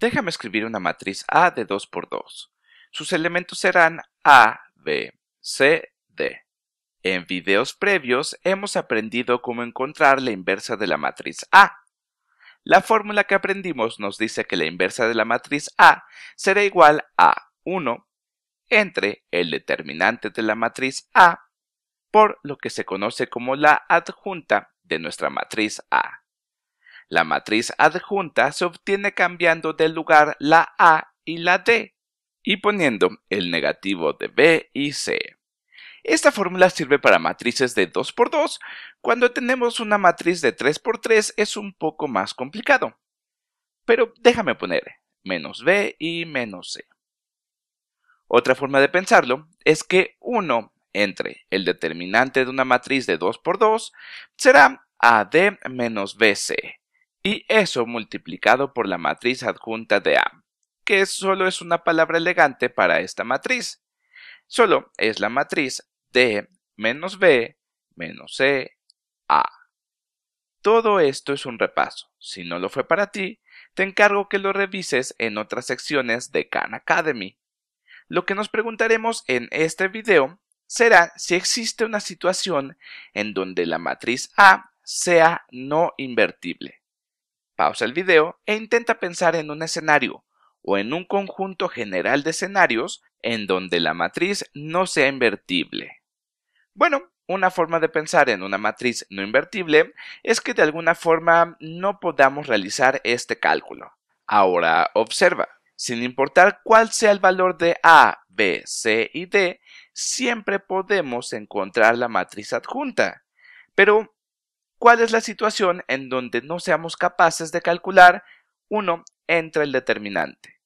Déjame escribir una matriz A de 2 por 2. Sus elementos serán A, B, C, D. En videos previos hemos aprendido cómo encontrar la inversa de la matriz A. La fórmula que aprendimos nos dice que la inversa de la matriz A será igual a 1 entre el determinante de la matriz A por lo que se conoce como la adjunta de nuestra matriz A. La matriz adjunta se obtiene cambiando de lugar la A y la D y poniendo el negativo de B y C. Esta fórmula sirve para matrices de 2x2. Cuando tenemos una matriz de 3x3 es un poco más complicado. Pero déjame poner menos B y menos C. Otra forma de pensarlo es que 1 entre el determinante de una matriz de 2 por 2 será AD menos BC y eso multiplicado por la matriz adjunta de A, que solo es una palabra elegante para esta matriz. Solo es la matriz d menos B menos C e A. Todo esto es un repaso. Si no lo fue para ti, te encargo que lo revises en otras secciones de Khan Academy. Lo que nos preguntaremos en este video será si existe una situación en donde la matriz A sea no invertible pausa el video e intenta pensar en un escenario o en un conjunto general de escenarios en donde la matriz no sea invertible. Bueno, una forma de pensar en una matriz no invertible es que de alguna forma no podamos realizar este cálculo. Ahora observa, sin importar cuál sea el valor de A, B, C y D, siempre podemos encontrar la matriz adjunta. Pero, ¿Cuál es la situación en donde no seamos capaces de calcular 1 entre el determinante?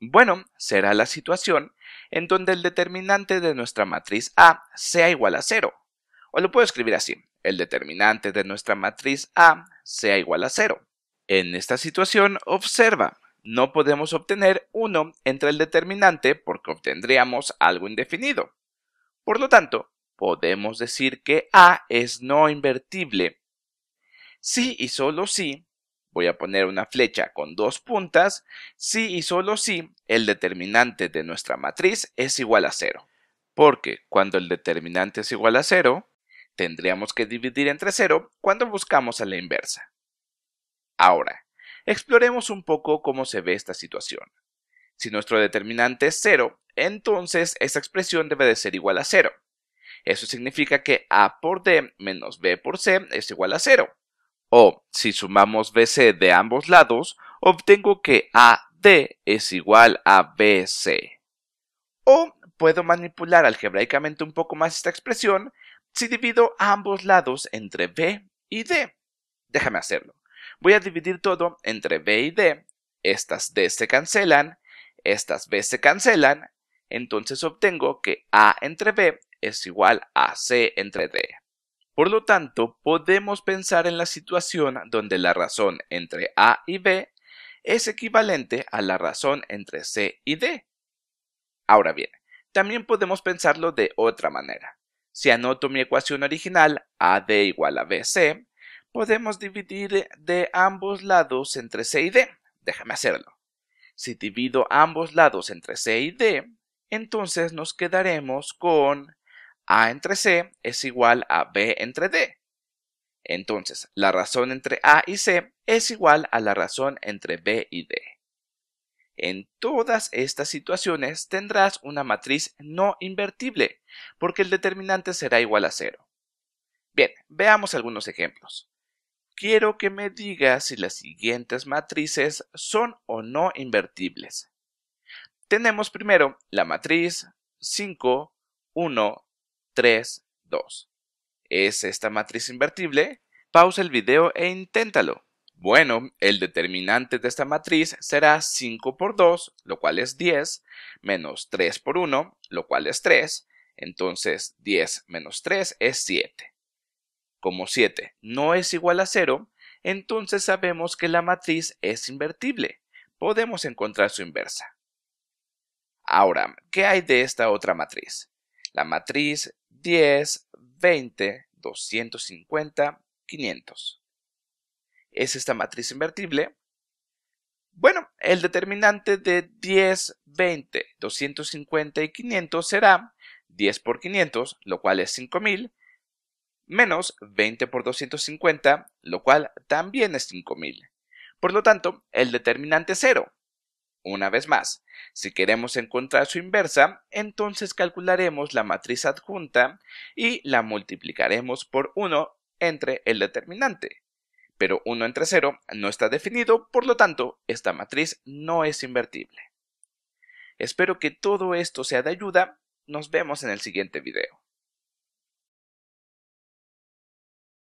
Bueno, será la situación en donde el determinante de nuestra matriz A sea igual a 0. O lo puedo escribir así, el determinante de nuestra matriz A sea igual a 0. En esta situación, observa, no podemos obtener 1 entre el determinante porque obtendríamos algo indefinido. Por lo tanto, podemos decir que A es no invertible Sí y solo sí, voy a poner una flecha con dos puntas, sí y solo sí, el determinante de nuestra matriz es igual a cero. Porque cuando el determinante es igual a cero, tendríamos que dividir entre cero cuando buscamos a la inversa. Ahora, exploremos un poco cómo se ve esta situación. Si nuestro determinante es cero, entonces esa expresión debe de ser igual a cero. Eso significa que a por d menos b por c es igual a cero. O si sumamos BC de ambos lados, obtengo que AD es igual a BC. O puedo manipular algebraicamente un poco más esta expresión si divido ambos lados entre B y D. Déjame hacerlo. Voy a dividir todo entre B y D. Estas D se cancelan, estas B se cancelan, entonces obtengo que A entre B es igual a C entre D. Por lo tanto, podemos pensar en la situación donde la razón entre A y B es equivalente a la razón entre C y D. Ahora bien, también podemos pensarlo de otra manera. Si anoto mi ecuación original, AD igual a BC, podemos dividir de ambos lados entre C y D. Déjame hacerlo. Si divido ambos lados entre C y D, entonces nos quedaremos con a entre C es igual a B entre D. Entonces, la razón entre A y C es igual a la razón entre B y D. En todas estas situaciones tendrás una matriz no invertible, porque el determinante será igual a cero. Bien, veamos algunos ejemplos. Quiero que me digas si las siguientes matrices son o no invertibles. Tenemos primero la matriz 5, 1, 3, 2. Es esta matriz invertible. Pausa el video e inténtalo. Bueno, el determinante de esta matriz será 5 por 2, lo cual es 10, menos 3 por 1, lo cual es 3. Entonces 10 menos 3 es 7. Como 7 no es igual a 0, entonces sabemos que la matriz es invertible. Podemos encontrar su inversa. Ahora, ¿qué hay de esta otra matriz? La matriz 10, 20, 250, 500. ¿Es esta matriz invertible? Bueno, el determinante de 10, 20, 250 y 500 será 10 por 500, lo cual es 5000, menos 20 por 250, lo cual también es 5000. Por lo tanto, el determinante es 0 una vez más, si queremos encontrar su inversa, entonces calcularemos la matriz adjunta y la multiplicaremos por 1 entre el determinante. Pero 1 entre 0 no está definido, por lo tanto, esta matriz no es invertible. Espero que todo esto sea de ayuda. Nos vemos en el siguiente video.